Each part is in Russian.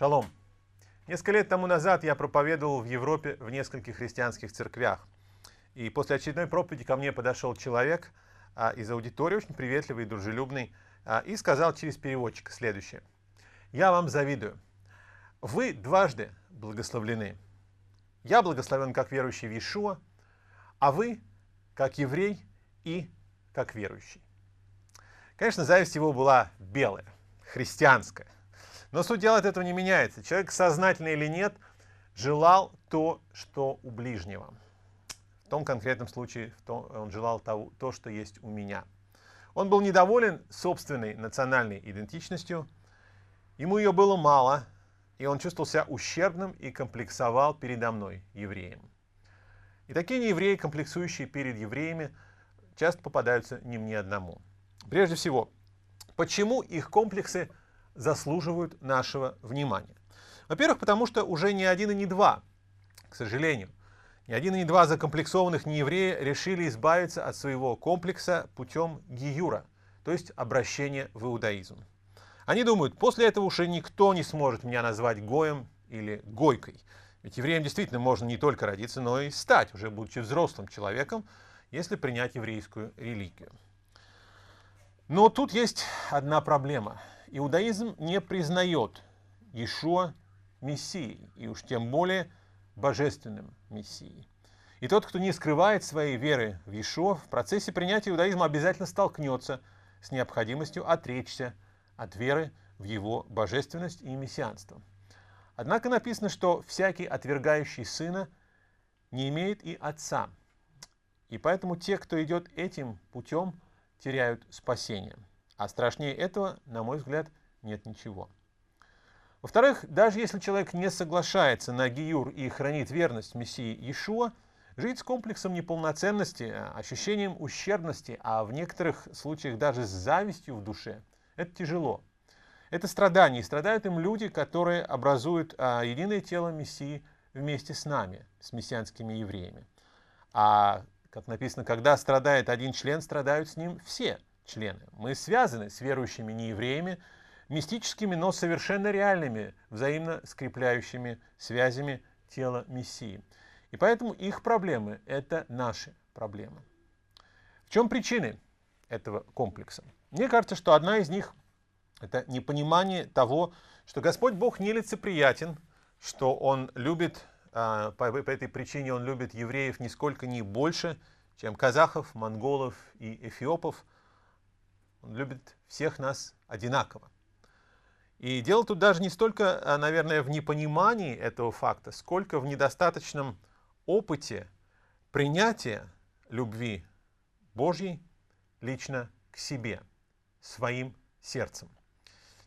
Шалом. Несколько лет тому назад я проповедовал в Европе в нескольких христианских церквях. И после очередной проповеди ко мне подошел человек а, из аудитории, очень приветливый и дружелюбный, а, и сказал через переводчика следующее. «Я вам завидую. Вы дважды благословлены. Я благословен как верующий в Иешуа, а вы как еврей и как верующий». Конечно, зависть его была белая, христианская. Но суть дела от этого не меняется. Человек, сознательно или нет, желал то, что у ближнего. В том конкретном случае он желал то, что есть у меня. Он был недоволен собственной национальной идентичностью, ему ее было мало, и он чувствовал себя ущербным и комплексовал передо мной, евреем. И такие неевреи, комплексующие перед евреями, часто попадаются не мне одному. Прежде всего, почему их комплексы заслуживают нашего внимания. Во-первых, потому что уже не один и не два, к сожалению, ни один и не два закомплексованных нееврея решили избавиться от своего комплекса путем гиюра, то есть обращения в иудаизм. Они думают, после этого уже никто не сможет меня назвать Гоем или Гойкой. Ведь евреем действительно можно не только родиться, но и стать, уже будучи взрослым человеком, если принять еврейскую религию. Но тут есть одна проблема – Иудаизм не признает еще Мессией, и уж тем более божественным Мессией. И тот, кто не скрывает своей веры в Ишуа, в процессе принятия иудаизма обязательно столкнется с необходимостью отречься от веры в его божественность и мессианство. Однако написано, что всякий отвергающий сына не имеет и отца. И поэтому те, кто идет этим путем, теряют спасение. А страшнее этого, на мой взгляд, нет ничего. Во-вторых, даже если человек не соглашается на Гиюр и хранит верность Мессии Иешуа, жить с комплексом неполноценности, э, ощущением ущербности, а в некоторых случаях даже с завистью в душе, это тяжело. Это страдание. и страдают им люди, которые образуют а, единое тело Мессии вместе с нами, с мессианскими евреями. А, как написано, когда страдает один член, страдают с ним все – члены. Мы связаны с верующими неевреями, мистическими, но совершенно реальными, взаимно скрепляющими связями тела Мессии. И поэтому их проблемы – это наши проблемы. В чем причины этого комплекса? Мне кажется, что одна из них – это непонимание того, что Господь Бог нелицеприятен, что Он любит, а, по этой причине Он любит евреев нисколько не больше, чем казахов, монголов и эфиопов – он любит всех нас одинаково. И дело тут даже не столько, а, наверное, в непонимании этого факта, сколько в недостаточном опыте принятия любви Божьей лично к себе, своим сердцем.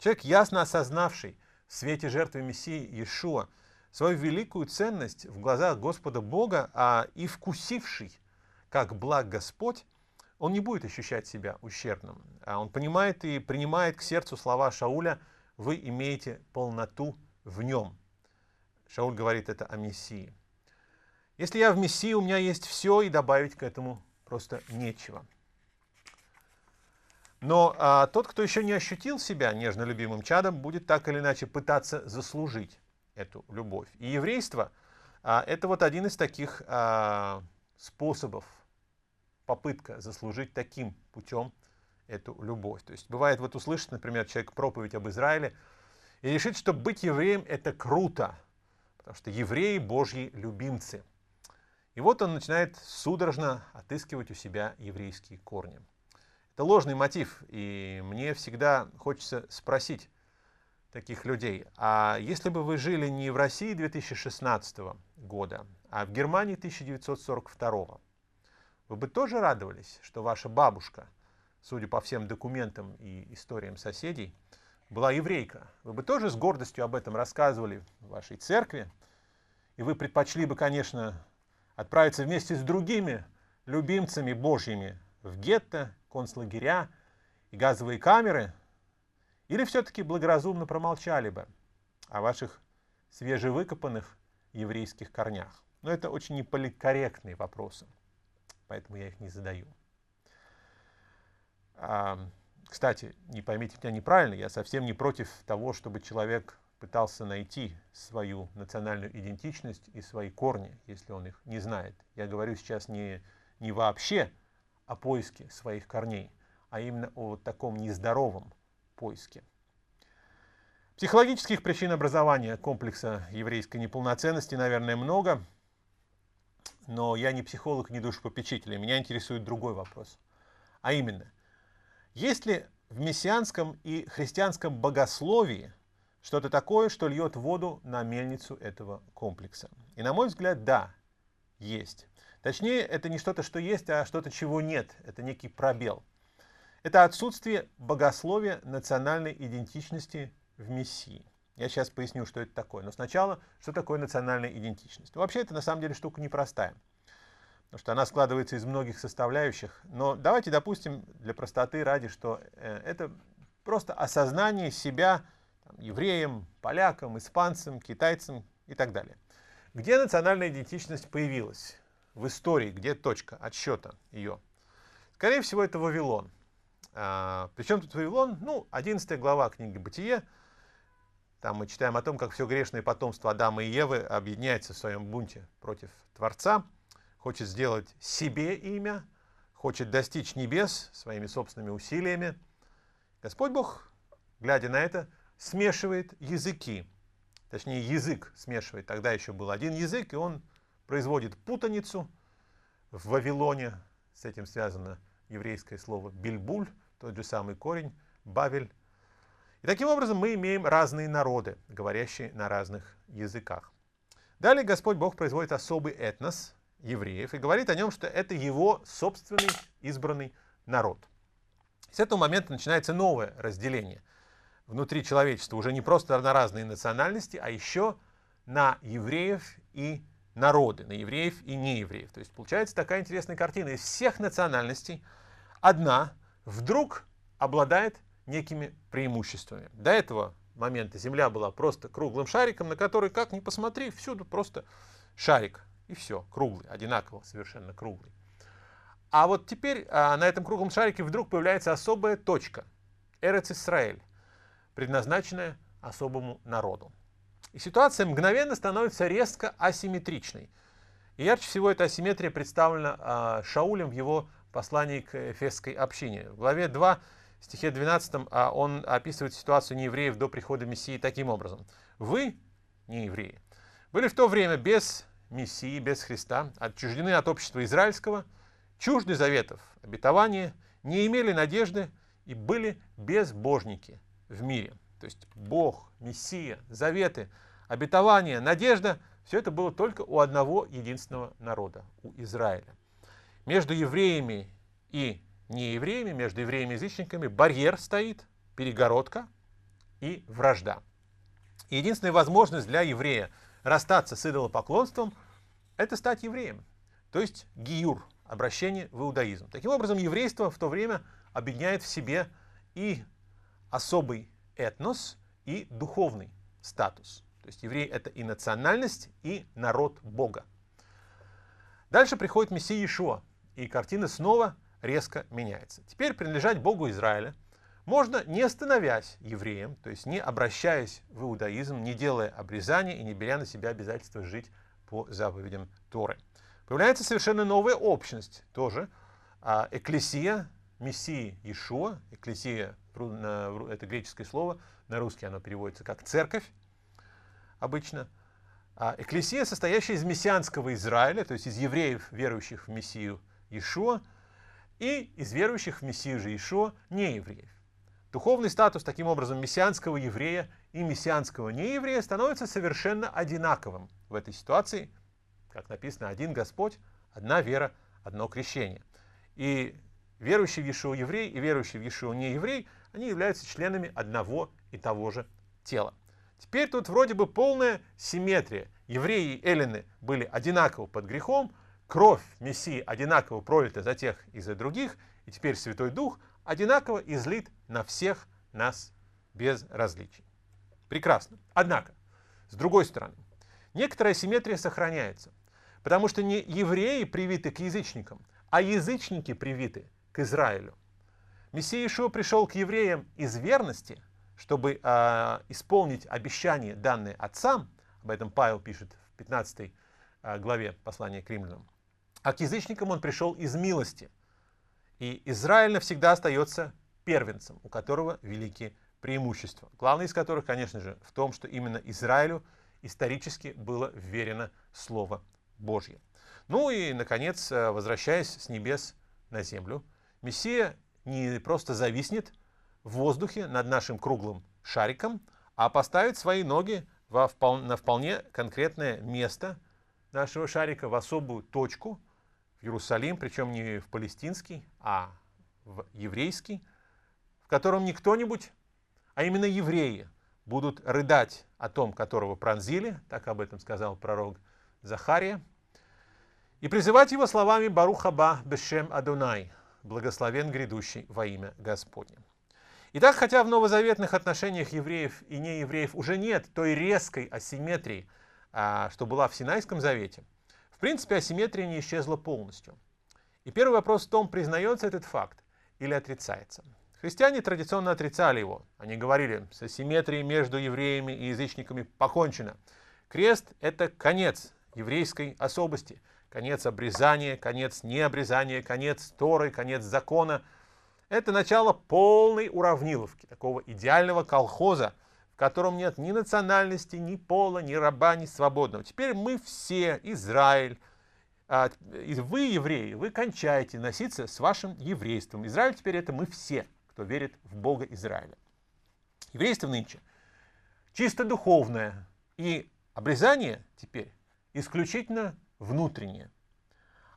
Человек, ясно осознавший в свете жертвы Мессии Иешуа свою великую ценность в глазах Господа Бога, а и вкусивший, как благ Господь, он не будет ощущать себя ущербным. А он понимает и принимает к сердцу слова Шауля «Вы имеете полноту в нем». Шауль говорит это о Мессии. Если я в Мессии, у меня есть все, и добавить к этому просто нечего. Но а, тот, кто еще не ощутил себя нежно любимым чадом, будет так или иначе пытаться заслужить эту любовь. И еврейство а, – это вот один из таких а, способов – попытка заслужить таким путем эту любовь. То есть бывает, вот услышит, например, человек проповедь об Израиле и решит, что быть евреем – это круто, потому что евреи – Божьи любимцы. И вот он начинает судорожно отыскивать у себя еврейские корни. Это ложный мотив, и мне всегда хочется спросить таких людей, а если бы вы жили не в России 2016 года, а в Германии 1942 вы бы тоже радовались, что ваша бабушка, судя по всем документам и историям соседей, была еврейка. Вы бы тоже с гордостью об этом рассказывали в вашей церкви, и вы предпочли бы, конечно, отправиться вместе с другими любимцами Божьими в гетто, концлагеря и газовые камеры, или все-таки благоразумно промолчали бы о ваших свежевыкопанных еврейских корнях. Но это очень неполиткорректные вопросы поэтому я их не задаю. Кстати, не поймите меня неправильно, я совсем не против того, чтобы человек пытался найти свою национальную идентичность и свои корни, если он их не знает. Я говорю сейчас не, не вообще о поиске своих корней, а именно о таком нездоровом поиске. Психологических причин образования комплекса еврейской неполноценности, наверное, много но я не психолог, не душепопечитель, и меня интересует другой вопрос. А именно, есть ли в мессианском и христианском богословии что-то такое, что льет воду на мельницу этого комплекса? И на мой взгляд, да, есть. Точнее, это не что-то, что есть, а что-то, чего нет. Это некий пробел. Это отсутствие богословия национальной идентичности в Мессии. Я сейчас поясню, что это такое. Но сначала, что такое национальная идентичность. Вообще это на самом деле штука непростая, потому что она складывается из многих составляющих. Но давайте допустим для простоты ради, что э, это просто осознание себя там, евреем, полякам, испанцем, китайцем и так далее. Где национальная идентичность появилась? В истории, где точка отсчета ее? Скорее всего, это Вавилон. А, причем тут Вавилон, ну, 11 глава книги «Бытие», там мы читаем о том, как все грешное потомство Адама и Евы объединяется в своем бунте против Творца, хочет сделать себе имя, хочет достичь небес своими собственными усилиями. Господь Бог, глядя на это, смешивает языки. Точнее, язык смешивает. Тогда еще был один язык, и он производит путаницу. В Вавилоне с этим связано еврейское слово Бильбуль, тот же самый корень «бавель», и таким образом мы имеем разные народы, говорящие на разных языках. Далее Господь Бог производит особый этнос евреев и говорит о нем, что это его собственный избранный народ. С этого момента начинается новое разделение внутри человечества, уже не просто на разные национальности, а еще на евреев и народы, на евреев и неевреев. То есть получается такая интересная картина. Из всех национальностей одна вдруг обладает некими преимуществами. До этого момента Земля была просто круглым шариком, на который, как ни посмотри, всюду просто шарик. И все, круглый, одинаково совершенно круглый. А вот теперь а, на этом круглом шарике вдруг появляется особая точка. Эрец Исраэль, предназначенная особому народу. И ситуация мгновенно становится резко асимметричной. И ярче всего эта асимметрия представлена а, Шаулем в его послании к эфесской общине. В главе 2 в стихе 12 а он описывает ситуацию неевреев до прихода Мессии таким образом. «Вы, неевреи были в то время без Мессии, без Христа, отчуждены от общества израильского, чужды заветов, обетования, не имели надежды и были безбожники в мире». То есть Бог, Мессия, заветы, обетования, надежда – все это было только у одного единственного народа, у Израиля. Между евреями и не евреями, между евреями и язычниками барьер стоит, перегородка и вражда. единственная возможность для еврея расстаться с идолопоклонством – это стать евреем, то есть гиюр, обращение в иудаизм. Таким образом, еврейство в то время объединяет в себе и особый этнос, и духовный статус. То есть еврей – это и национальность, и народ Бога. Дальше приходит Мессия Иешуа, и картина снова – резко меняется. Теперь принадлежать Богу Израиля можно не становясь евреем, то есть не обращаясь в иудаизм, не делая обрезания и не беря на себя обязательства жить по заповедям Торы. Появляется совершенно новая общность тоже, а, экклесия, мессии Иешуа, экклесия, это греческое слово, на русский оно переводится как церковь обычно, а, экклесия, состоящая из мессианского Израиля, то есть из евреев, верующих в мессию Иешуа, и из верующих в Мессию же Ишуа неевреев. Духовный статус, таким образом, мессианского еврея и мессианского нееврея становится совершенно одинаковым в этой ситуации, как написано, один Господь, одна вера, одно крещение. И верующий в Иешуа еврей и верующий в Иешуа нееврей, они являются членами одного и того же тела. Теперь тут вроде бы полная симметрия. Евреи и эллины были одинаковы под грехом, кровь Мессии одинаково пролита за тех и за других, и теперь Святой Дух одинаково излит на всех нас без различий. Прекрасно. Однако, с другой стороны, некоторая симметрия сохраняется, потому что не евреи привиты к язычникам, а язычники привиты к Израилю. Мессия Ишуа пришел к евреям из верности, чтобы э, исполнить обещание, данное отцам, об этом Павел пишет в 15 а, главе послания к римлянам, а к язычникам он пришел из милости. И Израиль навсегда остается первенцем, у которого великие преимущества. Главное из которых, конечно же, в том, что именно Израилю исторически было вверено Слово Божье. Ну и, наконец, э, возвращаясь с небес на землю, Мессия не просто зависнет в воздухе над нашим круглым шариком, а поставит свои ноги во, на вполне конкретное место нашего шарика, в особую точку – в Иерусалим, причем не в палестинский, а в еврейский, в котором не кто-нибудь, а именно евреи будут рыдать о том, которого пронзили, так об этом сказал пророк Захария, и призывать его словами «Барухаба бешем Адунай» – «Благословен грядущий во имя Господне». Итак, хотя в новозаветных отношениях евреев и неевреев уже нет той резкой асимметрии, а, что была в Синайском завете – в принципе, асимметрия не исчезла полностью. И первый вопрос в том, признается этот факт или отрицается. Христиане традиционно отрицали его. Они говорили, с асимметрией между евреями и язычниками покончено. Крест – это конец еврейской особости, конец обрезания, конец необрезания, конец Торы, конец закона. Это начало полной уравниловки, такого идеального колхоза – котором нет ни национальности, ни пола, ни раба, ни свободного. Теперь мы все, Израиль, а, вы, евреи, вы кончаете носиться с вашим еврейством. Израиль теперь это мы все, кто верит в Бога Израиля. Еврейство нынче чисто духовное, и обрезание теперь исключительно внутреннее.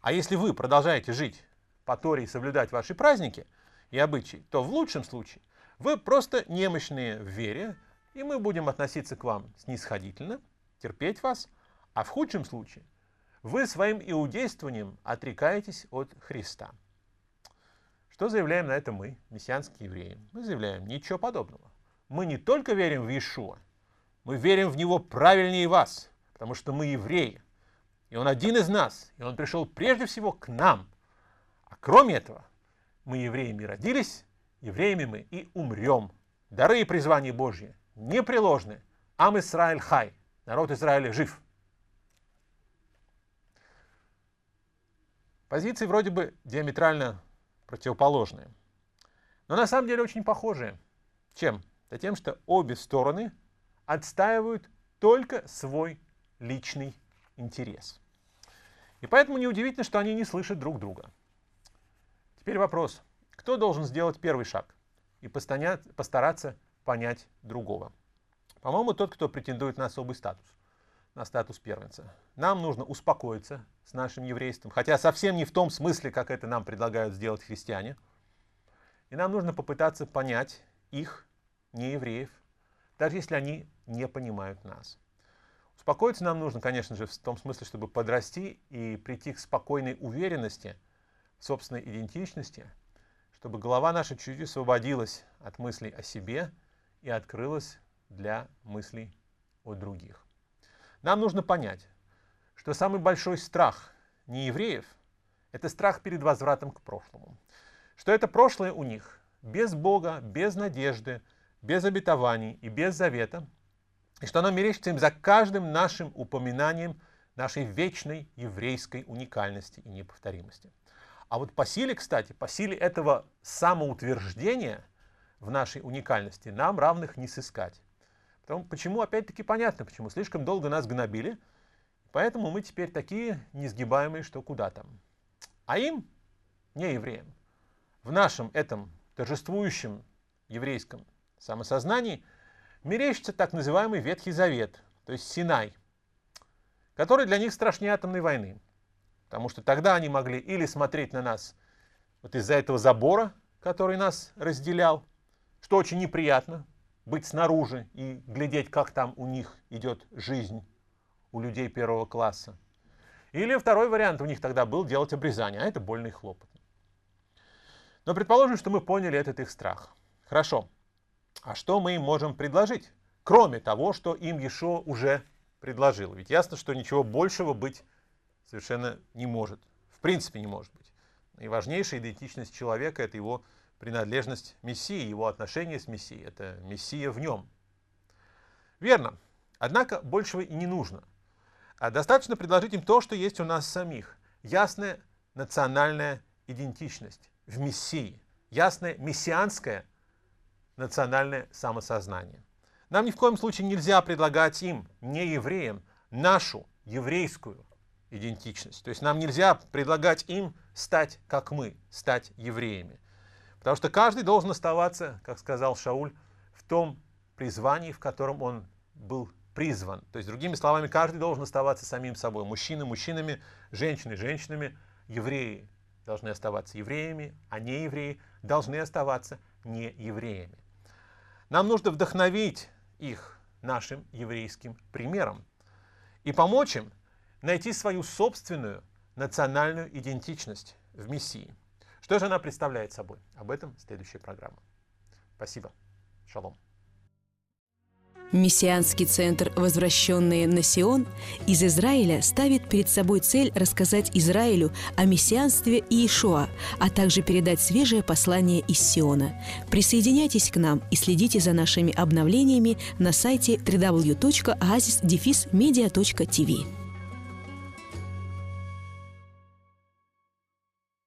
А если вы продолжаете жить по Торе и соблюдать ваши праздники и обычаи, то в лучшем случае вы просто немощные в вере, и мы будем относиться к вам снисходительно, терпеть вас, а в худшем случае вы своим иудействованием отрекаетесь от Христа. Что заявляем на это мы, мессианские евреи? Мы заявляем ничего подобного. Мы не только верим в Иешуа, мы верим в Него правильнее вас, потому что мы евреи. И Он один из нас, и Он пришел прежде всего к нам. А кроме этого, мы евреями родились, евреями мы и умрем. Дары и призвания Божьи непреложны. Ам Исраиль хай. Народ Израиля жив. Позиции вроде бы диаметрально противоположные. Но на самом деле очень похожие. Чем? Да тем, что обе стороны отстаивают только свой личный интерес. И поэтому неудивительно, что они не слышат друг друга. Теперь вопрос. Кто должен сделать первый шаг и постараться понять другого. По-моему, тот, кто претендует на особый статус, на статус первенца. Нам нужно успокоиться с нашим еврейством, хотя совсем не в том смысле, как это нам предлагают сделать христиане. И нам нужно попытаться понять их, неевреев, даже если они не понимают нас. Успокоиться нам нужно, конечно же, в том смысле, чтобы подрасти и прийти к спокойной уверенности в собственной идентичности, чтобы голова наша чуть-чуть освободилась от мыслей о себе – и открылась для мыслей о других. Нам нужно понять, что самый большой страх не евреев – это страх перед возвратом к прошлому. Что это прошлое у них без Бога, без надежды, без обетований и без завета, и что оно мерещится им за каждым нашим упоминанием нашей вечной еврейской уникальности и неповторимости. А вот по силе, кстати, по силе этого самоутверждения – в нашей уникальности нам равных не сыскать. Потому, почему, опять-таки, понятно, почему. Слишком долго нас гнобили, поэтому мы теперь такие несгибаемые, что куда там. А им, не евреям, в нашем этом торжествующем еврейском самосознании мерещится так называемый Ветхий Завет, то есть Синай, который для них страшнее атомной войны. Потому что тогда они могли или смотреть на нас вот из-за этого забора, который нас разделял, что очень неприятно, быть снаружи и глядеть, как там у них идет жизнь, у людей первого класса. Или второй вариант у них тогда был делать обрезание, а это больно и хлопотно. Но предположим, что мы поняли этот их страх. Хорошо. А что мы им можем предложить, кроме того, что им еще уже предложил? Ведь ясно, что ничего большего быть совершенно не может. В принципе, не может быть. И важнейшая идентичность человека – это его принадлежность Мессии, его отношение с Мессией. Это Мессия в нем. Верно. Однако большего и не нужно. А достаточно предложить им то, что есть у нас самих. Ясная национальная идентичность в Мессии. Ясное мессианское национальное самосознание. Нам ни в коем случае нельзя предлагать им, не евреям, нашу еврейскую идентичность. То есть нам нельзя предлагать им стать как мы, стать евреями. Потому что каждый должен оставаться, как сказал Шауль, в том призвании, в котором он был призван. То есть, другими словами, каждый должен оставаться самим собой. Мужчины мужчинами, женщины женщинами, евреи должны оставаться евреями, а не евреи должны оставаться не евреями. Нам нужно вдохновить их нашим еврейским примером и помочь им найти свою собственную национальную идентичность в Мессии – что же она представляет собой? Об этом следующая программа. Спасибо. Шалом. Мессианский центр «Возвращенные на Сион» из Израиля ставит перед собой цель рассказать Израилю о мессианстве Иешуа, а также передать свежее послание из Сиона. Присоединяйтесь к нам и следите за нашими обновлениями на сайте www.oasis-media.tv.